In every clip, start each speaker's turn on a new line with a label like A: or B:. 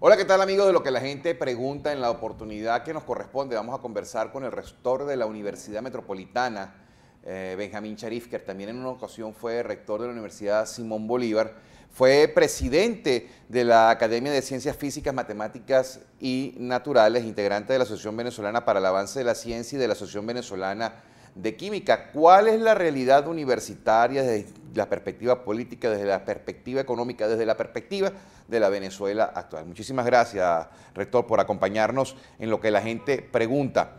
A: Hola, ¿qué tal amigos de lo que la gente pregunta en la oportunidad que nos corresponde? Vamos a conversar con el rector de la Universidad Metropolitana, eh, Benjamín Charif, que también en una ocasión fue rector de la Universidad Simón Bolívar, fue presidente de la Academia de Ciencias Físicas, Matemáticas y Naturales, integrante de la Asociación Venezolana para el Avance de la Ciencia y de la Asociación Venezolana de química, ¿cuál es la realidad universitaria desde la perspectiva política, desde la perspectiva económica, desde la perspectiva de la Venezuela actual? Muchísimas gracias, rector, por acompañarnos en lo que la gente pregunta.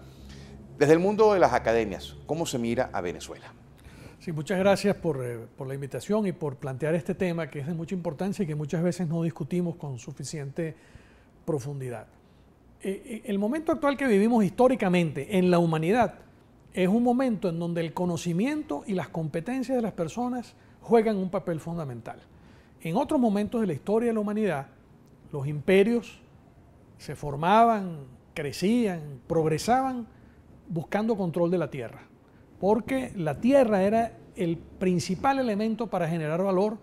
A: Desde el mundo de las academias, ¿cómo se mira a Venezuela?
B: Sí, muchas gracias por, eh, la invitación y por plantear este tema que es de mucha importancia y que muchas veces no discutimos con suficiente profundidad. Eh, eh, el momento actual que vivimos históricamente en la humanidad es un momento en donde el conocimiento y las competencias de las personas juegan un papel fundamental. En otros momentos de la historia de la humanidad, los imperios se formaban, crecían, progresaban buscando control de la tierra, porque la tierra era el principal elemento para generar valor,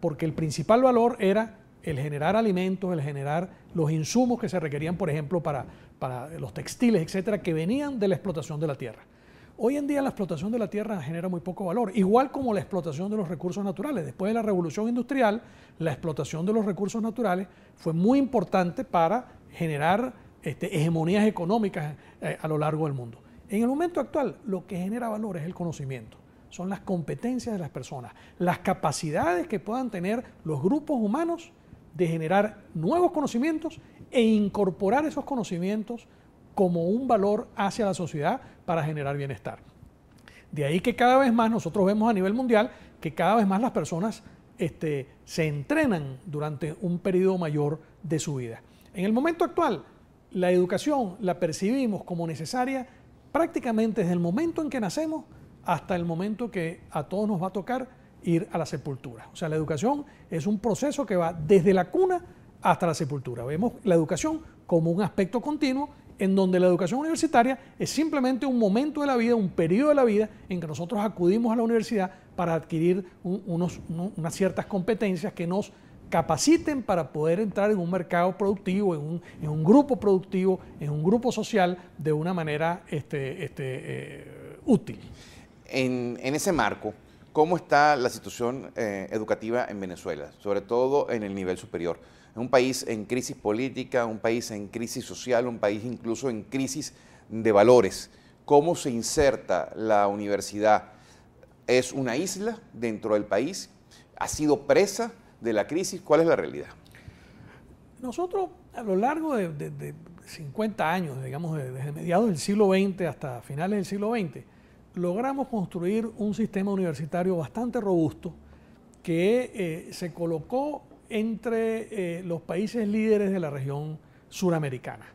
B: porque el principal valor era el generar alimentos, el generar los insumos que se requerían, por ejemplo, para, para los textiles, etcétera, que venían de la explotación de la tierra. Hoy en día la explotación de la tierra genera muy poco valor, igual como la explotación de los recursos naturales. Después de la revolución industrial, la explotación de los recursos naturales fue muy importante para generar este, hegemonías económicas eh, a lo largo del mundo. En el momento actual, lo que genera valor es el conocimiento, son las competencias de las personas, las capacidades que puedan tener los grupos humanos de generar nuevos conocimientos e incorporar esos conocimientos como un valor hacia la sociedad para generar bienestar. De ahí que cada vez más nosotros vemos a nivel mundial que cada vez más las personas este, se entrenan durante un periodo mayor de su vida. En el momento actual, la educación la percibimos como necesaria prácticamente desde el momento en que nacemos hasta el momento que a todos nos va a tocar ir a la sepultura. O sea, la educación es un proceso que va desde la cuna hasta la sepultura. Vemos la educación como un aspecto continuo en donde la educación universitaria es simplemente un momento de la vida, un periodo de la vida en que nosotros acudimos a la universidad para adquirir unas ciertas competencias que nos capaciten para poder entrar en un mercado productivo, en un, grupo productivo, en un grupo social de una manera este, este, eh, útil.
A: En, ese marco, ¿cómo está la situación eh, educativa en Venezuela, sobre todo en el nivel superior? un país en crisis política, un país en crisis social, un país incluso en crisis de valores. ¿Cómo se inserta la universidad? ¿Es una isla dentro del país? ¿Ha sido presa de la crisis? ¿Cuál es la realidad?
B: Nosotros a lo largo de, 50 años, digamos desde mediados del siglo XX hasta finales del siglo XX, logramos construir un sistema universitario bastante robusto que eh, se colocó entre eh, los países líderes de la región suramericana.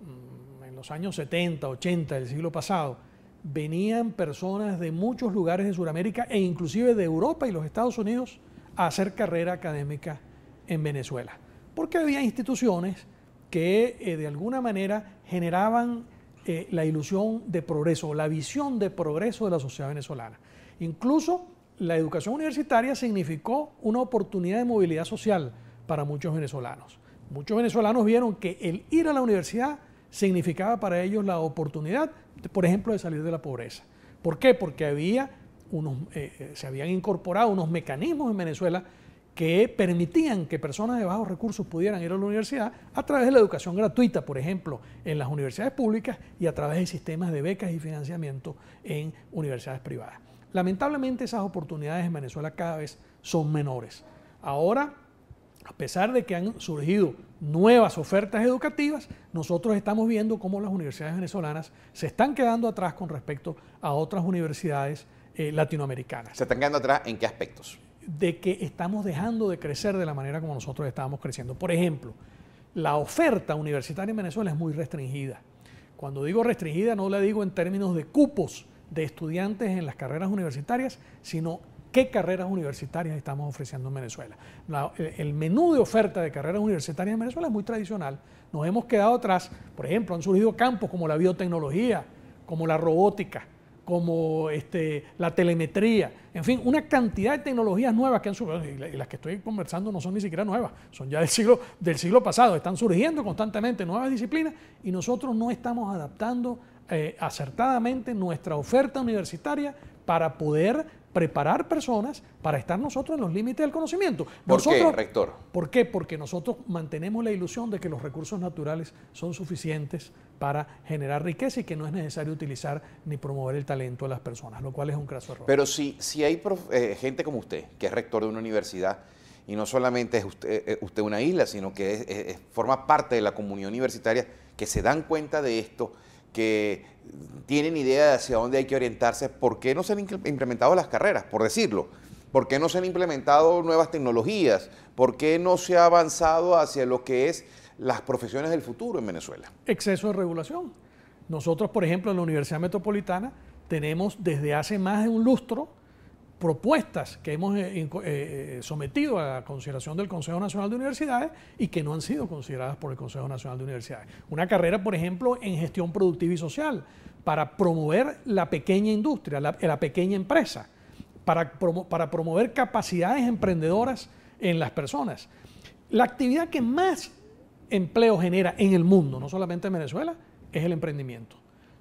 B: Mm, en los años 70, 80 del siglo pasado, venían personas de muchos lugares de Sudamérica e inclusive de Europa y los Estados Unidos a hacer carrera académica en Venezuela, porque había instituciones que eh, de alguna manera generaban eh, la ilusión de progreso, la visión de progreso de la sociedad venezolana. Incluso la educación universitaria significó una oportunidad de movilidad social para muchos venezolanos. Muchos venezolanos vieron que el ir a la universidad significaba para ellos la oportunidad, por ejemplo, de salir de la pobreza. ¿Por qué? Porque había eh, eh, se habían incorporado unos mecanismos en Venezuela que permitían que personas de bajos recursos pudieran ir a la universidad a través de la educación gratuita, por ejemplo, en las universidades públicas y a través de sistemas de becas y financiamiento en universidades privadas. Lamentablemente esas oportunidades en Venezuela cada vez son menores. Ahora, a pesar de que han surgido nuevas ofertas educativas, nosotros estamos viendo cómo las universidades venezolanas se están quedando atrás con respecto a otras universidades eh, latinoamericanas.
A: ¿Se están quedando atrás en qué aspectos?
B: De que estamos dejando de crecer de la manera como nosotros estábamos creciendo. Por ejemplo, la oferta universitaria en Venezuela es muy restringida. Cuando digo restringida no la digo en términos de cupos, de estudiantes en las carreras universitarias, sino qué carreras universitarias estamos ofreciendo en Venezuela. el menú de oferta de carreras universitarias en Venezuela es muy tradicional. Nos hemos quedado atrás. Por ejemplo, han surgido campos como la biotecnología, como la robótica, como este, la telemetría, en fin, una cantidad de tecnologías nuevas que han surgido, y las que estoy conversando no son ni siquiera nuevas, son ya del siglo, del siglo pasado, están surgiendo constantemente nuevas disciplinas y nosotros no estamos adaptando eh, acertadamente nuestra oferta universitaria para poder preparar personas para estar nosotros en los límites del conocimiento. ¿Por qué, rector? ¿Por qué? Porque nosotros mantenemos la ilusión de que los recursos naturales son suficientes para generar riqueza y que no es necesario utilizar ni promover el talento de las personas, lo cual es un craso error. Pero
A: si, si hay eh, gente como usted, que es rector de una universidad, y no solamente es usted, eh, una isla, sino que forma parte de la comunidad universitaria, que se dan cuenta de esto, que tienen idea de hacia dónde hay que orientarse, ¿por qué no se han implementado las carreras, por decirlo? ¿Por qué no se han implementado nuevas tecnologías? ¿Por qué no se ha avanzado hacia lo que es las profesiones del futuro en Venezuela?
B: Exceso de regulación. Nosotros, por ejemplo, en la Universidad Metropolitana tenemos desde hace más de un lustro propuestas que hemos eh, eh, eh, sometido a la consideración del Consejo Nacional de Universidades y que no han sido consideradas por el Consejo Nacional de Universidades. Una carrera, por ejemplo, en gestión productiva y social, para promover la pequeña industria, la, la pequeña empresa, para, para promover capacidades emprendedoras en las personas. La actividad que más empleo genera en el mundo, no solamente en Venezuela, es el emprendimiento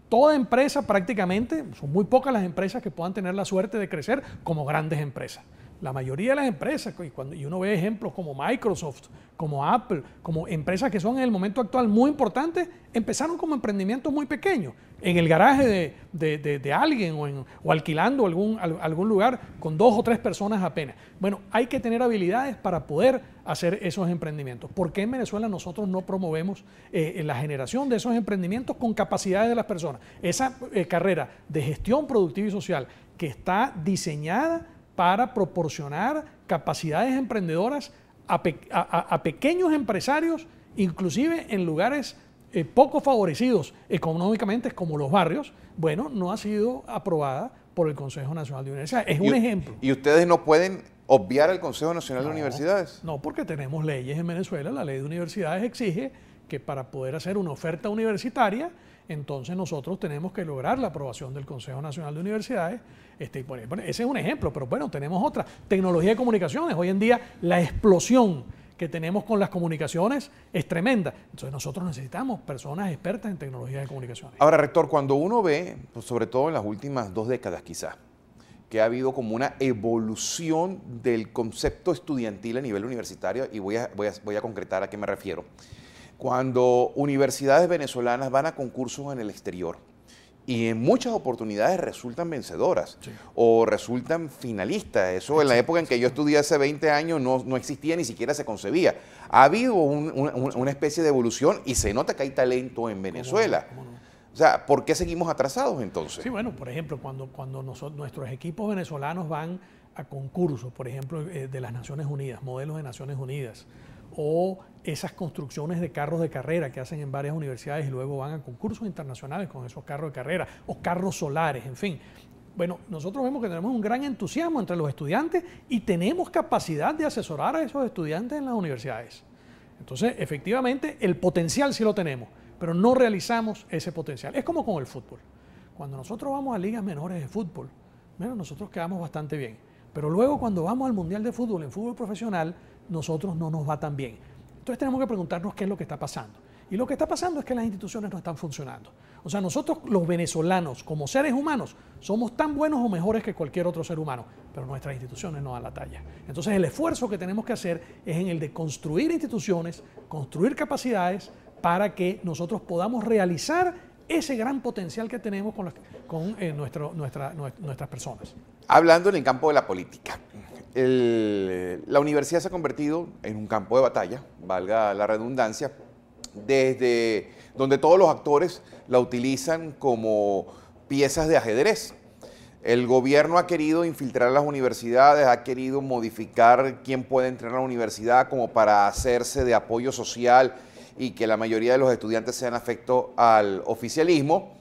B: toda empresa prácticamente, son muy pocas las empresas que puedan tener la suerte de crecer como grandes empresas. La mayoría de las empresas, y, cuando, uno ve ejemplos como Microsoft, como Apple, como empresas que son en el momento actual muy importantes, empezaron como emprendimientos muy pequeños, en el garaje de, alguien o, alquilando algún, algún lugar con dos o tres personas apenas. Bueno, hay que tener habilidades para poder hacer esos emprendimientos. ¿Por qué en Venezuela nosotros no promovemos eh, la generación de esos emprendimientos con capacidades de las personas? Esa eh, carrera de gestión productiva y social que está diseñada para proporcionar capacidades emprendedoras a, pequeños empresarios, inclusive en lugares eh, poco favorecidos económicamente, como los barrios, bueno, no ha sido aprobada por el Consejo Nacional de Universidades. Es un ejemplo.
A: ¿Y ustedes no pueden obviar al Consejo Nacional de Universidades?
B: No, porque tenemos leyes en Venezuela. La ley de universidades exige que para poder hacer una oferta universitaria, entonces nosotros tenemos que lograr la aprobación del Consejo Nacional de Universidades. Este, ese es un ejemplo, pero bueno, tenemos otra. Tecnología de comunicaciones. Hoy en día la explosión que tenemos con las comunicaciones es tremenda. Entonces nosotros necesitamos personas expertas en tecnología de comunicaciones.
A: Ahora, rector, cuando uno ve, pues, sobre todo en las últimas dos décadas quizás, que ha habido como una evolución del concepto estudiantil a nivel universitario, y voy voy voy a concretar a qué me refiero cuando universidades venezolanas van a concursos en el exterior y en muchas oportunidades resultan vencedoras o resultan finalistas. Eso en la época en que yo estudié hace 20 años no, existía ni siquiera se concebía. Ha habido una especie de evolución y se nota que hay talento en Venezuela. O sea, ¿por qué seguimos atrasados entonces? Sí,
B: bueno, por ejemplo, cuando, cuando nosotros, nuestros equipos venezolanos van a concursos, por ejemplo, eh, de las Naciones Unidas, modelos de Naciones Unidas, o esas construcciones de carros de carrera que hacen en varias universidades y luego van a concursos internacionales con esos carros de carrera o carros solares, en fin. Bueno, nosotros vemos que tenemos un gran entusiasmo entre los estudiantes y tenemos capacidad de asesorar a esos estudiantes en las universidades. Entonces, efectivamente, el potencial sí lo tenemos, pero no realizamos ese potencial. Es como con el fútbol. Cuando nosotros vamos a ligas menores de fútbol, bueno, nosotros quedamos bastante bien. Pero luego cuando vamos al Mundial de Fútbol en fútbol profesional, nosotros no nos va tan bien. Entonces tenemos que preguntarnos qué es lo que está pasando. Y lo que está pasando es que las instituciones no están funcionando. O sea, nosotros los venezolanos, como seres humanos, somos tan buenos o mejores que cualquier otro ser humano, pero nuestras instituciones no dan la talla. Entonces el esfuerzo que tenemos que hacer es en el de construir instituciones, construir capacidades para que nosotros podamos realizar ese gran potencial que tenemos con, con eh, nuestro, nuestras personas.
A: Hablando en el campo de la política, eh, la universidad se ha convertido en un campo de batalla, valga la redundancia, desde donde todos los actores la utilizan como piezas de ajedrez. El gobierno ha querido infiltrar las universidades, ha querido modificar quién puede entrar a la universidad como para hacerse de apoyo social y que la mayoría de los estudiantes sean afectos al oficialismo.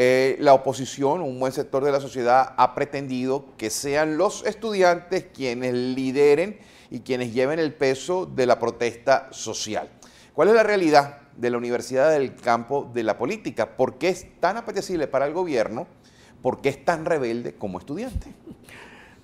A: Eh, la oposición, un buen sector de la sociedad, ha pretendido que sean los estudiantes quienes lideren y quienes lleven el peso de la protesta social. ¿Cuál es la realidad de la universidad del campo de la política? ¿Por qué es tan apetecible para el gobierno? ¿Por qué es tan rebelde como estudiante?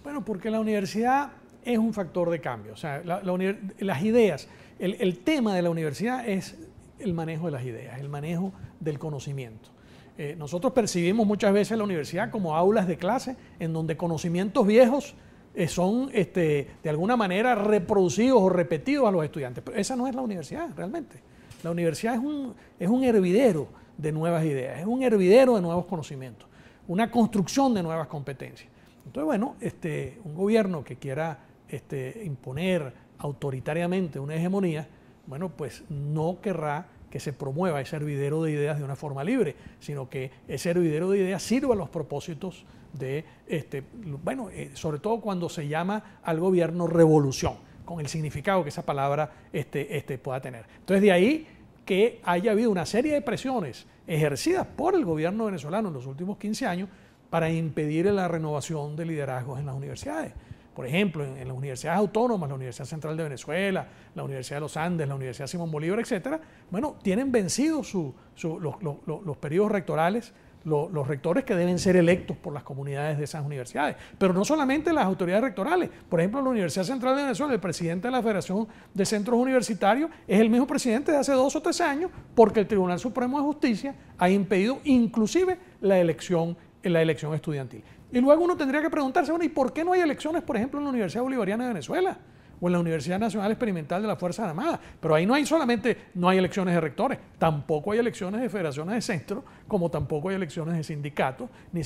B: Bueno, porque la universidad es un factor de cambio. O sea, las ideas, el tema de la universidad es el manejo de las ideas, el manejo del conocimiento. Eh, nosotros percibimos muchas veces la universidad como aulas de clase en donde conocimientos viejos eh, son este, de alguna manera reproducidos o repetidos a los estudiantes. Pero esa no es la universidad realmente. La universidad es un, es un hervidero de nuevas ideas, es un hervidero de nuevos conocimientos, una construcción de nuevas competencias. Entonces, bueno, este, un gobierno que quiera este, imponer autoritariamente una hegemonía, bueno, pues no querrá que se promueva ese hervidero de ideas de una forma libre, sino que ese hervidero de ideas sirva a los propósitos de, este, bueno, eh, sobre todo cuando se llama al gobierno revolución, con el significado que esa palabra este, este, pueda tener. Entonces de ahí que haya habido una serie de presiones ejercidas por el gobierno venezolano en los últimos 15 años para impedir la renovación de liderazgos en las universidades por ejemplo, en, las universidades autónomas, la Universidad Central de Venezuela, la Universidad de los Andes, la Universidad Simón Bolívar, etcétera, bueno, tienen vencidos los, periodos rectorales, los, rectores que deben ser electos por las comunidades de esas universidades. Pero no solamente las autoridades rectorales, por ejemplo, la Universidad Central de Venezuela, el presidente de la Federación de Centros Universitarios es el mismo presidente de hace dos o tres años, porque el Tribunal Supremo de Justicia ha impedido inclusive la elección, la elección estudiantil. Y luego uno tendría que preguntarse, bueno, ¿y por qué no hay elecciones, por ejemplo, en la Universidad Bolivariana de Venezuela? o en la Universidad Nacional Experimental de la Fuerza Armada? Pero ahí no hay solamente, no hay elecciones de rectores, tampoco hay elecciones de federaciones de centro, como tampoco hay elecciones de sindicatos, ni,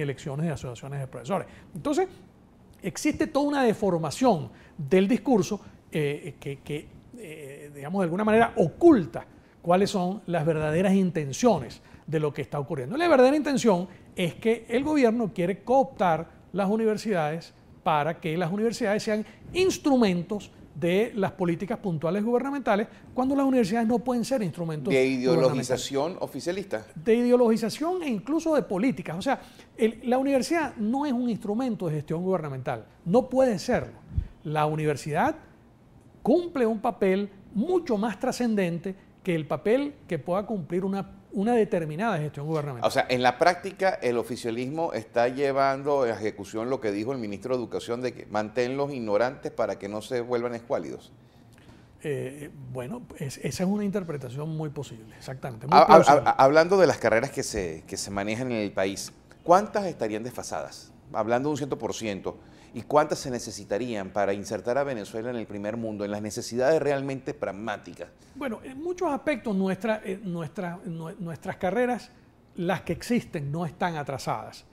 B: elecciones de asociaciones de profesores. Entonces, existe toda una deformación del discurso eh, que, eh, digamos, de alguna manera oculta cuáles son las verdaderas intenciones de lo que está ocurriendo. La verdadera intención es que el gobierno quiere cooptar las universidades para que las universidades sean instrumentos de las políticas puntuales gubernamentales cuando las universidades no pueden ser instrumentos de ideologización
A: oficialista.
B: De ideologización e incluso de políticas. O sea, la universidad no es un instrumento de gestión gubernamental, no puede serlo. La universidad cumple un papel mucho más trascendente que el papel que pueda cumplir una una determinada gestión gubernamental.
A: O sea, en la práctica el oficialismo está llevando a ejecución lo que dijo el ministro de Educación de que mantén los ignorantes para que no se vuelvan escuálidos.
B: Eh, bueno, esa es una interpretación muy posible, exactamente. hablando
A: de las carreras que se, que se manejan en el país, ¿cuántas estarían desfasadas? Hablando de un 100%, y cuántas se necesitarían para insertar a Venezuela en el primer mundo, en las necesidades realmente pragmáticas?
B: Bueno, en muchos aspectos eh, nuestras carreras, las que existen, no están atrasadas.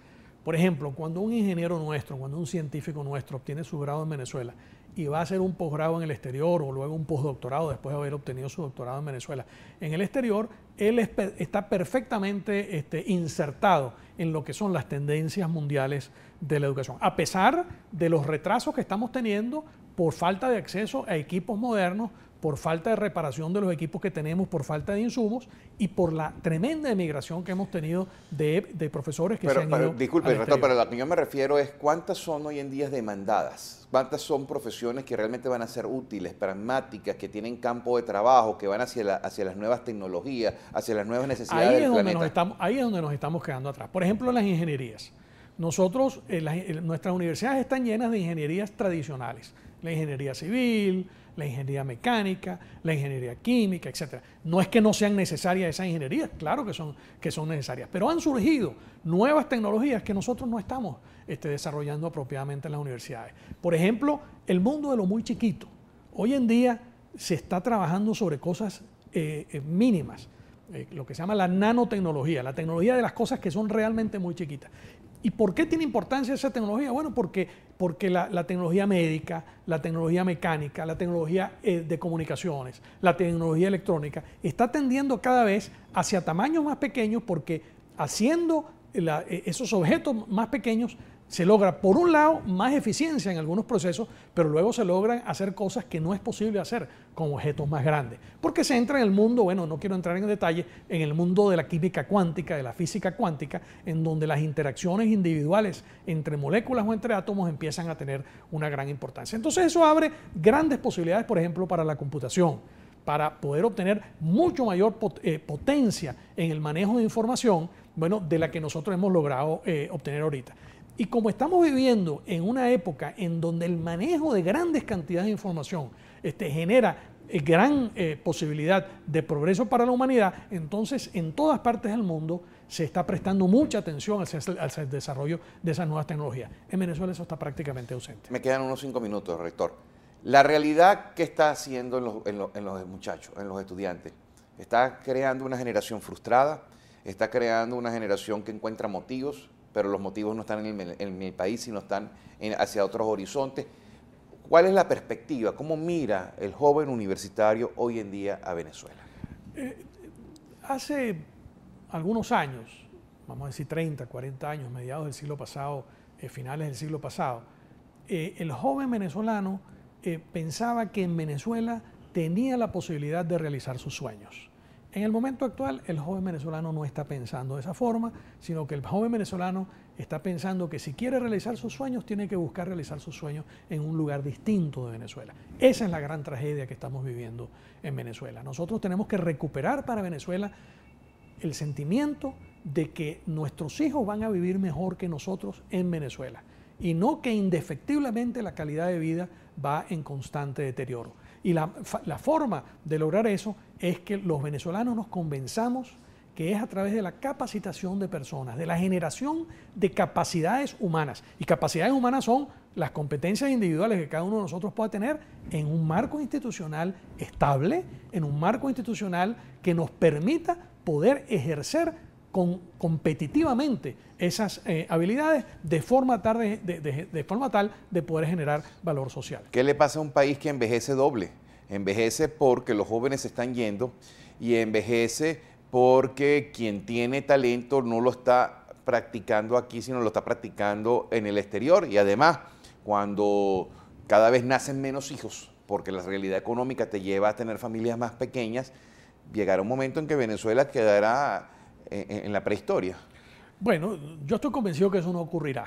B: Por ejemplo, cuando un ingeniero nuestro, cuando un científico nuestro obtiene su grado en Venezuela y va a hacer un posgrado en el exterior o luego un postdoctorado después de haber obtenido su doctorado en Venezuela. En el exterior, él está perfectamente este, insertado en lo que son las tendencias mundiales de la educación, a pesar de los retrasos que estamos teniendo por falta de acceso a equipos modernos, por falta de reparación de los equipos que tenemos, por falta de insumos y por la tremenda emigración que hemos tenido de, profesores que se han pero, ido Disculpe, pero
A: la que yo me refiero es cuántas son hoy en día demandadas, cuántas son profesiones que realmente van a ser útiles, pragmáticas, que tienen campo de trabajo, que van hacia, las nuevas tecnologías, hacia las nuevas necesidades ahí es donde Nos
B: estamos, ahí es donde nos estamos quedando atrás. Por ejemplo, las ingenierías. Nosotros, eh, eh, nuestras universidades están llenas de ingenierías tradicionales, la ingeniería civil, la ingeniería mecánica, la ingeniería química, etc. No es que no sean necesarias esas ingenierías, claro que son, que son necesarias, pero han surgido nuevas tecnologías que nosotros no estamos este, desarrollando apropiadamente en las universidades. Por ejemplo, el mundo de lo muy chiquito. Hoy en día se está trabajando sobre cosas eh, eh, mínimas. Eh, lo que se llama la nanotecnología, la tecnología de las cosas que son realmente muy chiquitas. ¿Y por qué tiene importancia esa tecnología? Bueno, porque, porque la, tecnología médica, la tecnología mecánica, la tecnología eh, de comunicaciones, la tecnología electrónica, está tendiendo cada vez hacia tamaños más pequeños porque haciendo eh, esos objetos más pequeños se logra, por un lado, más eficiencia en algunos procesos, pero luego se logran hacer cosas que no es posible hacer con objetos más grandes. Porque se entra en el mundo, bueno, no quiero entrar en detalle, en el mundo de la química cuántica, de la física cuántica, en donde las interacciones individuales entre moléculas o entre átomos empiezan a tener una gran importancia. Entonces eso abre grandes posibilidades, por ejemplo, para la computación, para poder obtener mucho mayor eh, potencia en el manejo de información, bueno, de la que nosotros hemos logrado eh, obtener ahorita. Y como estamos viviendo en una época en donde el manejo de grandes cantidades de información este, genera eh, gran eh, posibilidad de progreso para la humanidad, entonces en todas partes del mundo se está prestando mucha atención al, desarrollo de esas nuevas tecnologías. En Venezuela eso está prácticamente ausente.
A: Me quedan unos cinco minutos, rector. La realidad que está haciendo en los muchachos, en los estudiantes, está creando una generación frustrada, está creando una generación que encuentra motivos pero los motivos no están en, el, mi país, sino están hacia otros horizontes. ¿Cuál es la perspectiva? ¿Cómo mira el joven universitario hoy en día a Venezuela?
B: Eh, hace algunos años, vamos a decir 30, 40 años, mediados del siglo pasado, eh, finales del siglo pasado, eh, el joven venezolano pensaba que en Venezuela tenía la posibilidad de realizar sus sueños en el momento actual, el joven venezolano no está pensando de esa forma, sino que el joven venezolano está pensando que si quiere realizar sus sueños, tiene que buscar realizar sus sueños en un lugar distinto de Venezuela. Esa es la gran tragedia que estamos viviendo en Venezuela. Nosotros tenemos que recuperar para Venezuela el sentimiento de que nuestros hijos van a vivir mejor que nosotros en Venezuela y no que indefectiblemente la calidad de vida va en constante deterioro. Y la, forma de lograr eso es que los venezolanos nos convenzamos que es a través de la capacitación de personas, de la generación de capacidades humanas. Y capacidades humanas son las competencias individuales que cada uno de nosotros pueda tener en un marco institucional estable, en un marco institucional que nos permita poder ejercer competitivamente esas eh, habilidades de forma, tarde, de forma tal de poder generar valor social.
A: ¿Qué le pasa a un país que envejece doble? Envejece porque los jóvenes se están yendo y envejece porque quien tiene talento no lo está practicando aquí, sino lo está practicando en el exterior. Y además, cuando cada vez nacen menos hijos, porque la realidad económica te lleva a tener familias más pequeñas, llegará un momento en que Venezuela quedará en, la prehistoria?
B: Bueno, yo estoy convencido que eso no ocurrirá.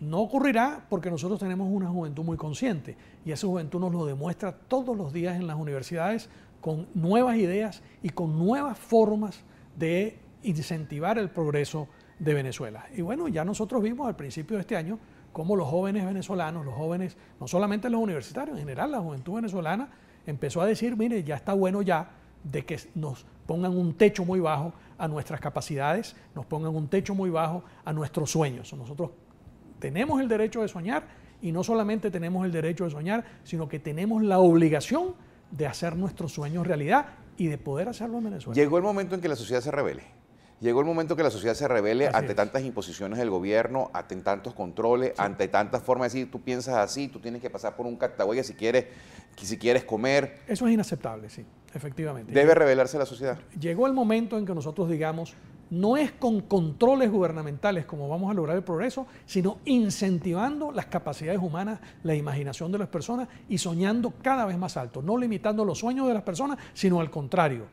B: No ocurrirá porque nosotros tenemos una juventud muy consciente y esa juventud nos lo demuestra todos los días en las universidades con nuevas ideas y con nuevas formas de incentivar el progreso de Venezuela. Y bueno, ya nosotros vimos al principio de este año cómo los jóvenes venezolanos, los jóvenes, no solamente los universitarios, en general la juventud venezolana empezó a decir, mire, ya está bueno ya de que nos pongan un techo muy bajo a nuestras capacidades, nos pongan un techo muy bajo a nuestros sueños. Nosotros tenemos el derecho de soñar y no solamente tenemos el derecho de soñar, sino que tenemos la obligación de hacer nuestros sueños realidad y de poder hacerlo en Venezuela.
A: Llegó el momento en que la sociedad se revele. Llegó el momento que la sociedad se revele ante tantas imposiciones del gobierno, ante tantos controles, ante tantas formas de decir, tú piensas así, tú tienes que pasar por un cactahuella si quieres, si quieres comer.
B: Eso es inaceptable, sí. Efectivamente. Debe
A: revelarse la sociedad.
B: Llegó el momento en que nosotros digamos, no es con controles gubernamentales como vamos a lograr el progreso, sino incentivando las capacidades humanas, la imaginación de las personas y soñando cada vez más alto, no limitando los sueños de las personas, sino al contrario,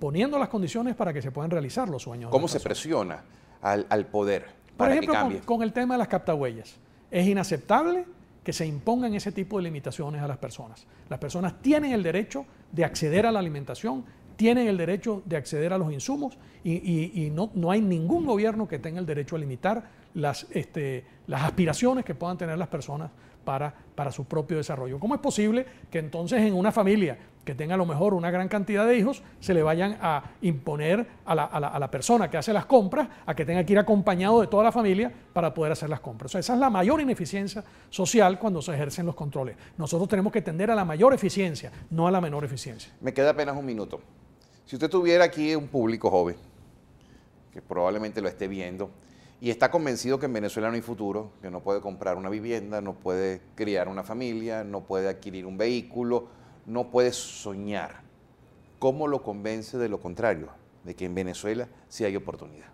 B: poniendo las condiciones para que se puedan realizar los sueños. ¿Cómo
A: se presiona al, poder? Por para ejemplo, Con,
B: con, el tema de las captahuellas. Es inaceptable que se impongan ese tipo de limitaciones a las personas. Las personas tienen el derecho de acceder a la alimentación, tienen el derecho de acceder a los insumos y, no, no, hay ningún gobierno que tenga el derecho a limitar las, este, las aspiraciones que puedan tener las personas para, para su propio desarrollo. ¿Cómo es posible que entonces en una familia que tenga a lo mejor una gran cantidad de hijos, se le vayan a imponer a la, a la, a la persona que hace las compras a que tenga que ir acompañado de toda la familia para poder hacer las compras. esa es la mayor ineficiencia social cuando se ejercen los controles. Nosotros tenemos que tender a la mayor eficiencia, no a la menor eficiencia.
A: Me queda apenas un minuto. Si usted tuviera aquí un público joven, que probablemente lo esté viendo, y está convencido que en Venezuela no hay futuro, que no puede comprar una vivienda, no puede criar una familia, no puede adquirir un vehículo, no puede soñar. ¿Cómo lo convence de lo contrario, de que en Venezuela sí hay oportunidad?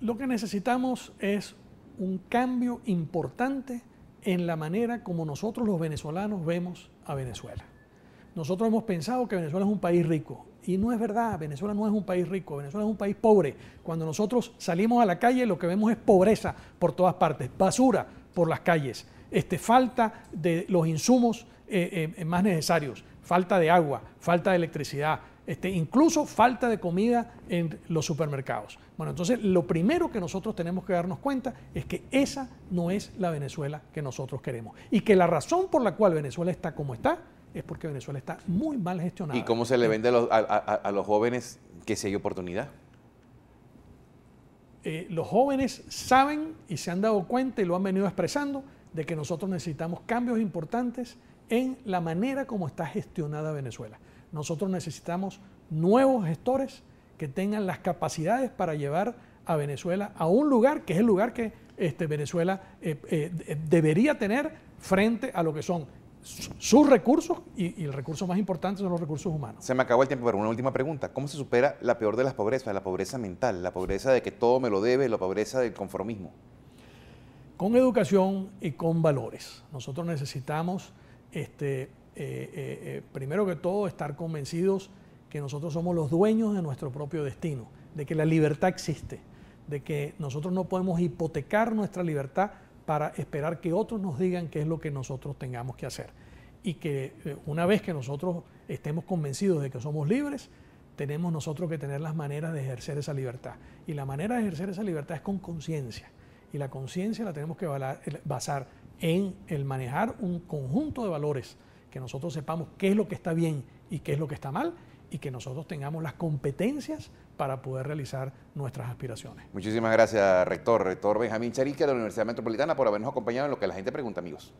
B: Lo que necesitamos es un cambio importante en la manera como nosotros los venezolanos vemos a Venezuela. Nosotros hemos pensado que Venezuela es un país rico y no es verdad, Venezuela no es un país rico, Venezuela es un país pobre. Cuando nosotros salimos a la calle lo que vemos es pobreza por todas partes, basura por las calles, este, falta de los insumos eh, eh, eh, más necesarios, falta de agua, falta de electricidad, este, incluso falta de comida en los supermercados. Bueno, entonces lo primero que nosotros tenemos que darnos cuenta es que esa no es la Venezuela que nosotros queremos y que la razón por la cual Venezuela está como está es porque Venezuela está muy mal gestionada. ¿Y cómo se le
A: vende a los, jóvenes que si hay oportunidad?
B: los jóvenes saben y se han dado cuenta y lo han venido expresando de que nosotros necesitamos cambios importantes en la manera como está gestionada Venezuela. Nosotros necesitamos nuevos gestores que tengan las capacidades para llevar a Venezuela a un lugar que es el lugar que este, Venezuela eh, eh, debería tener frente a lo que son sus recursos y, y, el recurso más importante son los recursos humanos.
A: Se me acabó el tiempo, pero una última pregunta. ¿Cómo se supera la peor de las pobrezas, la pobreza mental, la pobreza de que todo me lo debe, la pobreza del conformismo?
B: Con educación y con valores. Nosotros necesitamos este, eh, eh, eh, primero que todo, estar convencidos que nosotros somos los dueños de nuestro propio destino, de que la libertad existe, de que nosotros no podemos hipotecar nuestra libertad para esperar que otros nos digan qué es lo que nosotros tengamos que hacer. Y que una vez que nosotros estemos convencidos de que somos libres, tenemos nosotros que tener las maneras de ejercer esa libertad. Y la manera de ejercer esa libertad es con conciencia. Y la conciencia la tenemos que basar en el manejar un conjunto de valores, que nosotros sepamos qué es lo que está bien y qué es lo que está mal y que nosotros tengamos las competencias para poder realizar nuestras aspiraciones.
A: Muchísimas gracias, rector, rector Benjamín Charique de la Universidad Metropolitana, por habernos acompañado en lo que la gente pregunta, amigos.